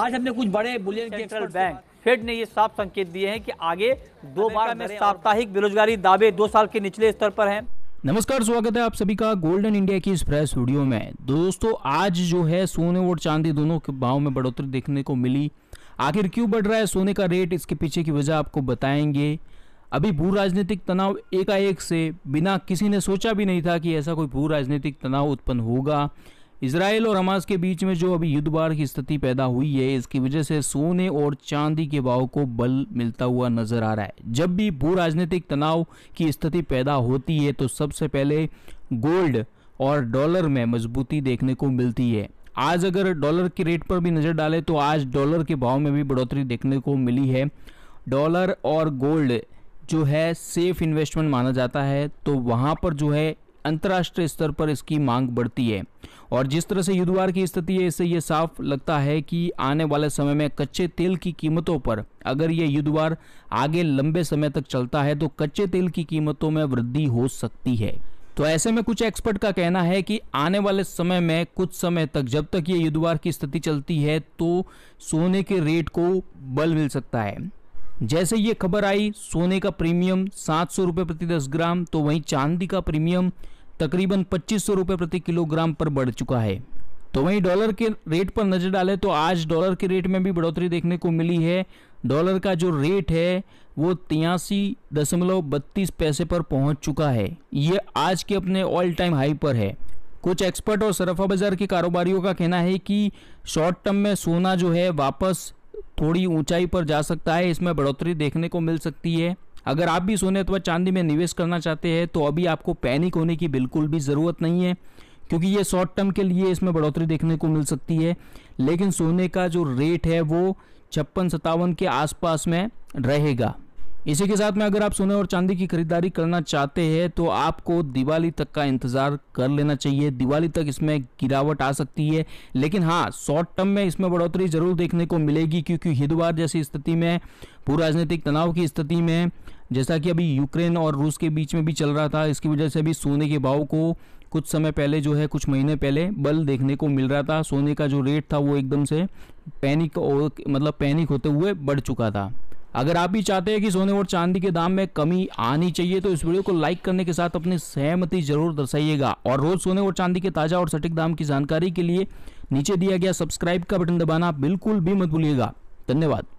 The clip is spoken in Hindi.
आज हमने कुछ बड़े बुलियन के सेंट्रल बैंक फेड ने ये साफ संकेत दिए हैं कि आगे दो बार में साप्ताहिक बेरोजगारी दावे दो साल के निचले स्तर पर हैं नमस्कार स्वागत है आप सभी का गोल्डन इंडिया की इस प्रेस वीडियो में दोस्तों आज जो है सोने और चांदी दोनों के भाव में बढ़ोतरी देखने को मिली आखिर क्यों बढ़ रहा है सोने का रेट इसके पीछे की वजह आपको बताएंगे अभी भू राजनीतिक तनाव एकाएक से बिना किसी ने सोचा भी नहीं था कि ऐसा कोई भू राजनीतिक तनाव उत्पन्न होगा इसराइल और हमास के बीच में जो अभी युद्ध बार की स्थिति पैदा हुई है इसकी वजह से सोने और चांदी के भाव को बल मिलता हुआ नजर आ रहा है जब भी भू राजनीतिक तनाव की स्थिति पैदा होती है तो सबसे पहले गोल्ड और डॉलर में मजबूती देखने को मिलती है आज अगर डॉलर के रेट पर भी नज़र डालें तो आज डॉलर के भाव में भी बढ़ोतरी देखने को मिली है डॉलर और गोल्ड जो है सेफ इन्वेस्टमेंट माना जाता है तो वहाँ पर जो है अंतर्राष्ट्रीय स्तर पर इसकी मांग बढ़ती है और जिस तरह से युद्धवार की स्थिति है इससे ये साफ लगता है कि आने वाले समय में कच्चे तेल की कीमतों पर अगर ये युद्धवार आगे लंबे समय तक चलता है तो कच्चे तेल की कीमतों में वृद्धि हो सकती है तो ऐसे में कुछ एक्सपर्ट का कहना है कि आने वाले समय में कुछ समय तक जब तक ये युद्धवार की स्थिति चलती है तो सोने के रेट को बल मिल सकता है जैसे ये खबर आई सोने का प्रीमियम सात सौ रुपये प्रति दस ग्राम तो वहीं चांदी का प्रीमियम तकरीबन पच्चीस सौ रुपये प्रति किलोग्राम पर बढ़ चुका है तो वहीं डॉलर के रेट पर नज़र डालें तो आज डॉलर के रेट में भी बढ़ोतरी देखने को मिली है डॉलर का जो रेट है वो तियासी दशमलव बत्तीस पैसे पर पहुंच चुका है ये आज के अपने ऑल टाइम हाई पर है कुछ एक्सपर्ट और सराफा बाज़ार के कारोबारियों का कहना है कि शॉर्ट टर्म में सोना जो है वापस थोड़ी ऊंचाई पर जा सकता है इसमें बढ़ोतरी देखने को मिल सकती है अगर आप भी सोने अथवा चांदी में निवेश करना चाहते हैं तो अभी आपको पैनिक होने की बिल्कुल भी ज़रूरत नहीं है क्योंकि ये शॉर्ट टर्म के लिए इसमें बढ़ोतरी देखने को मिल सकती है लेकिन सोने का जो रेट है वो छप्पन सत्तावन के आसपास में रहेगा इसी के साथ में अगर आप सोने और चांदी की खरीदारी करना चाहते हैं तो आपको दिवाली तक का इंतज़ार कर लेना चाहिए दिवाली तक इसमें गिरावट आ सकती है लेकिन हाँ शॉर्ट टर्म में इसमें बढ़ोतरी ज़रूर देखने को मिलेगी क्योंकि हिंदवार जैसी स्थिति में भू राजनीतिक तनाव की स्थिति में जैसा कि अभी यूक्रेन और रूस के बीच में भी चल रहा था इसकी वजह से अभी सोने के भाव को कुछ समय पहले जो है कुछ महीने पहले बल देखने को मिल रहा था सोने का जो रेट था वो एकदम से पैनिक और मतलब पैनिक होते हुए बढ़ चुका था अगर आप भी चाहते हैं कि सोने और चांदी के दाम में कमी आनी चाहिए तो इस वीडियो को लाइक करने के साथ अपनी सहमति जरूर दर्शाइएगा और रोज सोने और चांदी के ताज़ा और सटीक दाम की जानकारी के लिए नीचे दिया गया सब्सक्राइब का बटन दबाना बिल्कुल भी मत भूलिएगा धन्यवाद